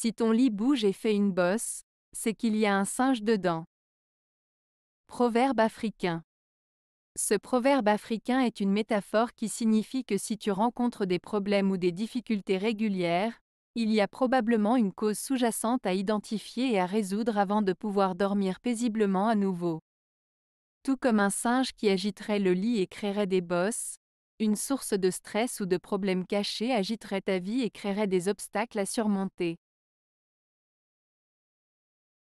Si ton lit bouge et fait une bosse, c'est qu'il y a un singe dedans. Proverbe africain. Ce proverbe africain est une métaphore qui signifie que si tu rencontres des problèmes ou des difficultés régulières, il y a probablement une cause sous-jacente à identifier et à résoudre avant de pouvoir dormir paisiblement à nouveau. Tout comme un singe qui agiterait le lit et créerait des bosses, une source de stress ou de problèmes cachés agiterait ta vie et créerait des obstacles à surmonter.